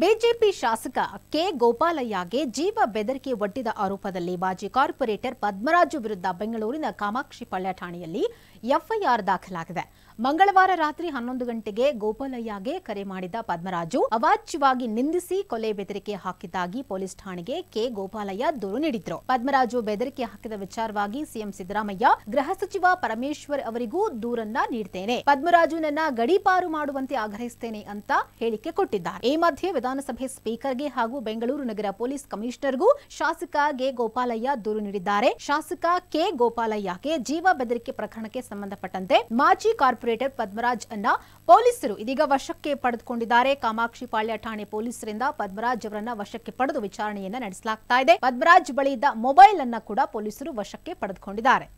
BJP ಶಾಸಕ K ಗೋಪಾಲಯ್ಯಗೆ ಜೀವ ಬೆದರಿಕೆ ಒಡ್ಡಿದ ಆರೋಪದಲ್ಲಿ ಮಾಜಿ ಕಾರ್ಪೊರೇಟರ್ ಪದ್ಮರಾಜು ವಿರುದ್ಧ ಬೆಂಗಳೂರಿನ ಕಾಮಾಕ್ಷಿಪಾಳ್ಯ ಠಾಣೆಯಲ್ಲಿ ಎಫ್ಐಆರ್ ದಾಖಲಾಗಿದೆ ಮಂಗಳವಾರ ರಾತ್ರಿ ಹನ್ನೊಂದು ಗಂಟೆಗೆ ಗೋಪಾಲಯ್ಯಗೆ ಕರೆ ಮಾಡಿದ ಪದ್ಮರಾಜು ಅವಾಚ್ಯವಾಗಿ ನಿಂದಿಸಿ ಕೊಲೆ ಬೆದರಿಕೆ ಹಾಕಿದ್ದಾಗಿ ಪೊಲೀಸ್ ಠಾಣೆಗೆ ಕೆ ಗೋಪಾಲಯ್ಯ ದೂರು ನೀಡಿದ್ರು ಪದ್ಮರಾಜು ಬೆದರಿಕೆ ಹಾಕಿದ ವಿಚಾರವಾಗಿ ಸಿಎಂ ಸಿದ್ದರಾಮಯ್ಯ ಗೃಹ ಸಚಿವ ಪರಮೇಶ್ವರ್ ಅವರಿಗೂ ದೂರನ್ನ ನೀಡುತ್ತೇನೆ ಪದ್ಮರಾಜು ನನ್ನ ಗಡೀಪಾರು ಮಾಡುವಂತೆ ಆಗ್ರಹಿಸುತ್ತೇನೆ ಅಂತ ಹೇಳಿಕೆ ಕೊಟ್ಟಿದ್ದಾರೆ ಈ ಮಧ್ಯೆ ವಿಧಾನಸಭೆ ಸ್ಪೀಕರ್ಗೆ ಹಾಗೂ ಬೆಂಗಳೂರು ನಗರ ಪೊಲೀಸ್ ಕಮಿಷನರ್ಗೂ ಶಾಸಕ ಗೆ ಗೋಪಾಲಯ್ಯ ದೂರು ನೀಡಿದ್ದಾರೆ ಶಾಸಕ ಕೆ ಗೋಪಾಲಯ್ಯಗೆ ಜೀವ ಬೆದರಿಕೆ ಪ್ರಕರಣಕ್ಕೆ ಸಂಬಂಧಪಟ್ಟಂತೆ ಮಾಜಿ ಕಾರ್ಪೊರೇಟರ್ ಪದ್ಮರಾಜ್ ಅನ್ನ ಪೊಲೀಸರು ಇದೀಗ ವಶಕ್ಕೆ ಪಡೆದುಕೊಂಡಿದ್ದಾರೆ ಕಾಮಾಕ್ಷಿ ಪಾಳ್ಯ ಠಾಣೆ ಪೊಲೀಸರಿಂದ ಪದ್ಮರಾಜ್ ಅವರನ್ನ ವಶಕ್ಕೆ ಪಡೆದು ವಿಚಾರಣೆಯನ್ನ ನಡೆಸಲಾಗ್ತಾ ಪದ್ಮರಾಜ್ ಬಳಿ ಇದ್ದ ಮೊಬೈಲ್ ಅನ್ನ ಕೂಡ ಪೊಲೀಸರು ವಶಕ್ಕೆ ಪಡೆದುಕೊಂಡಿದ್ದಾರೆ